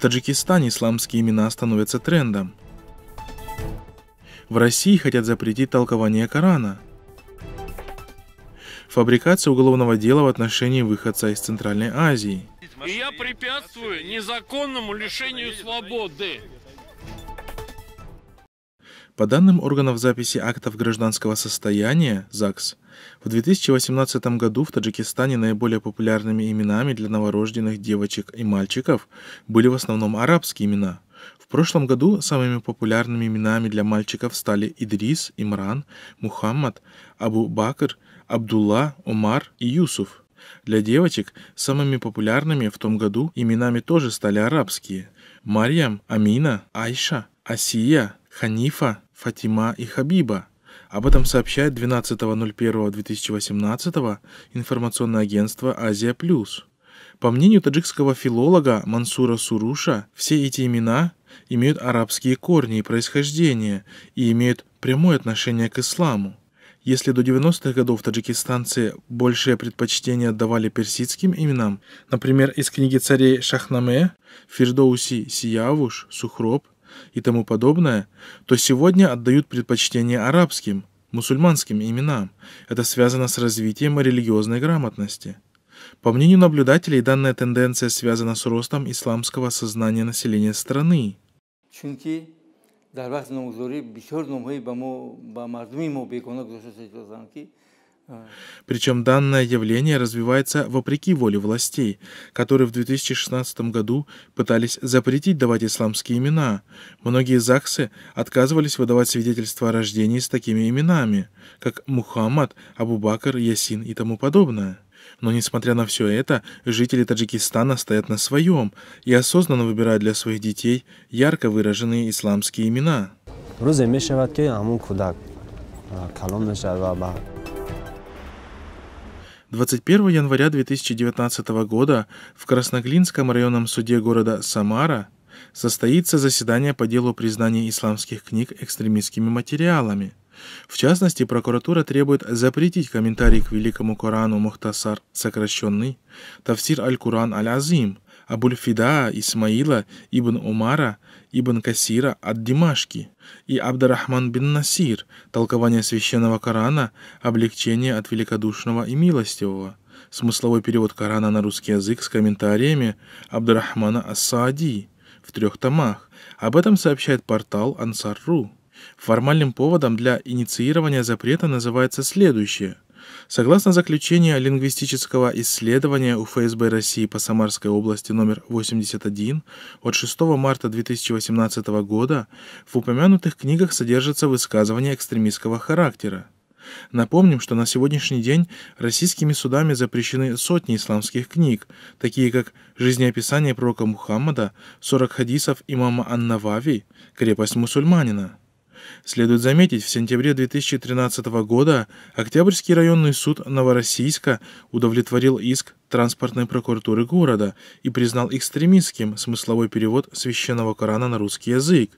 В Таджикистане исламские имена становятся трендом. В России хотят запретить толкование Корана. Фабрикация уголовного дела в отношении выходца из Центральной Азии. И я препятствую незаконному лишению свободы. По данным органов записи актов гражданского состояния ЗАГС, в 2018 году в Таджикистане наиболее популярными именами для новорожденных девочек и мальчиков были в основном арабские имена. В прошлом году самыми популярными именами для мальчиков стали Идрис, Имран, Мухаммад, Абу Бакр, Абдулла, Омар и Юсуф. Для девочек самыми популярными в том году именами тоже стали арабские – Марьям, Амина, Айша, Асия, Ханифа, Фатима и Хабиба. Об этом сообщает 12.01.2018 информационное агентство «Азия Плюс». По мнению таджикского филолога Мансура Суруша, все эти имена имеют арабские корни и происхождение и имеют прямое отношение к исламу. Если до 90-х годов таджикистанцы большее предпочтение отдавали персидским именам, например, из книги царей Шахнаме, Фирдоуси, Сиявуш, Сухроб, и тому подобное, то сегодня отдают предпочтение арабским, мусульманским именам. Это связано с развитием религиозной грамотности. По мнению наблюдателей, данная тенденция связана с ростом исламского сознания населения страны. در وقت نامگذاری причем данное явление развивается вопреки воле властей, которые в 2016 году пытались запретить давать исламские имена. Многие ЗАГСы отказывались выдавать свидетельства о рождении с такими именами, как Мухаммад, Абубакр, Ясин и тому подобное. Но несмотря на все это, жители Таджикистана стоят на своем и осознанно выбирают для своих детей ярко выраженные исламские имена. 21 января 2019 года в Красноглинском районном суде города Самара состоится заседание по делу признания исламских книг экстремистскими материалами. В частности, прокуратура требует запретить комментарий к Великому Корану Мухтасар, сокращенный, Тавсир Аль-Куран Аль-Азим, Абульфида, Исмаила, Ибн Умара, Ибн Касира от Димашки и Абдарахман бин Насир, толкование священного Корана, облегчение от великодушного и милостивого, смысловой перевод Корана на русский язык с комментариями Абдурахмана ас в трех томах. Об этом сообщает портал Ансар.ру. Формальным поводом для инициирования запрета называется следующее – Согласно заключению лингвистического исследования УФСБ России по Самарской области номер 81 от 6 марта 2018 года, в упомянутых книгах содержатся высказывания экстремистского характера. Напомним, что на сегодняшний день российскими судами запрещены сотни исламских книг, такие как «Жизнеописание пророка Мухаммада», «Сорок хадисов имама Аннавави», «Крепость мусульманина». Следует заметить, в сентябре 2013 года Октябрьский районный суд Новороссийска удовлетворил иск транспортной прокуратуры города и признал экстремистским смысловой перевод священного Корана на русский язык.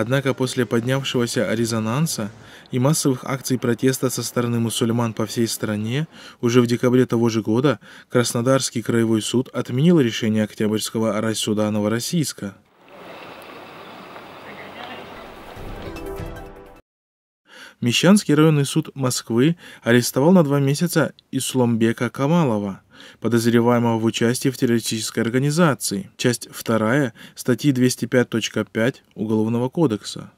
Однако после поднявшегося резонанса и массовых акций протеста со стороны мусульман по всей стране, уже в декабре того же года Краснодарский краевой суд отменил решение Октябрьского райсуда Новороссийска. Мещанский районный суд Москвы арестовал на два месяца Исламбека Камалова, подозреваемого в участии в террористической организации, часть 2 статьи 205.5 Уголовного кодекса.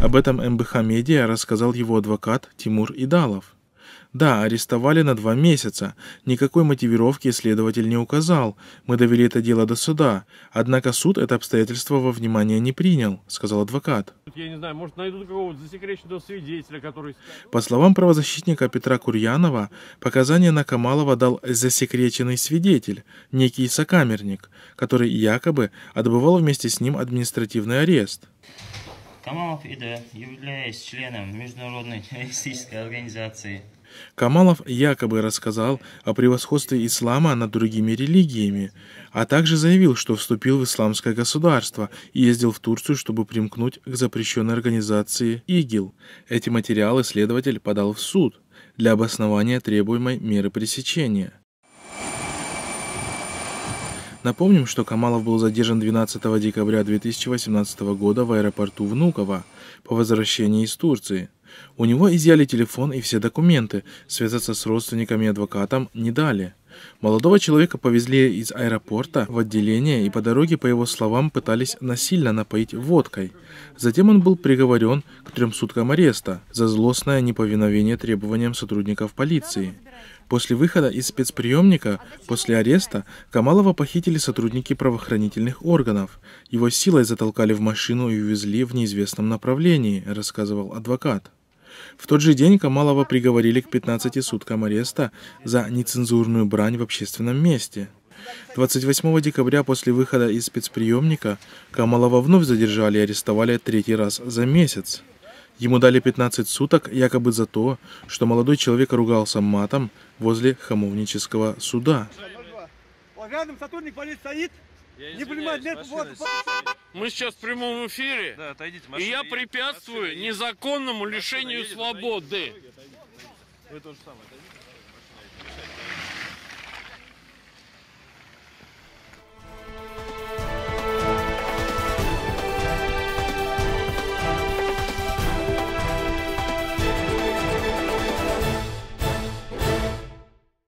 Об этом МБХ Медиа рассказал его адвокат Тимур Идалов. Да, арестовали на два месяца. Никакой мотивировки следователь не указал. Мы довели это дело до суда. Однако суд это обстоятельство во внимание не принял, сказал адвокат. Я не знаю, может найдут какого-то засекреченного свидетеля, который... По словам правозащитника Петра Курьянова, показания на Камалова дал засекреченный свидетель, некий сокамерник, который якобы отбывал вместе с ним административный арест. Камалов И.Д., являясь членом Международной террористической организации Камалов якобы рассказал о превосходстве ислама над другими религиями, а также заявил, что вступил в исламское государство и ездил в Турцию, чтобы примкнуть к запрещенной организации ИГИЛ. Эти материалы следователь подал в суд для обоснования требуемой меры пресечения. Напомним, что Камалов был задержан 12 декабря 2018 года в аэропорту Внуково по возвращении из Турции – у него изъяли телефон и все документы, связаться с родственниками и адвокатом не дали. Молодого человека повезли из аэропорта в отделение и по дороге, по его словам, пытались насильно напоить водкой. Затем он был приговорен к трем суткам ареста за злостное неповиновение требованиям сотрудников полиции. После выхода из спецприемника, после ареста, Камалова похитили сотрудники правоохранительных органов. Его силой затолкали в машину и увезли в неизвестном направлении, рассказывал адвокат. В тот же день Камалова приговорили к 15 суткам ареста за нецензурную брань в общественном месте. 28 декабря после выхода из спецприемника Камалова вновь задержали и арестовали третий раз за месяц. Ему дали 15 суток якобы за то, что молодой человек ругался матом возле хамовнического суда. Рядом сотрудник полиции стоит, не понимает, нет, вот, мы сейчас в прямом эфире. Да, отойдите, машина, И я препятствую машина, незаконному лишению едет, свободы. Отойдите, отойдите. Вы тоже самое отойдите.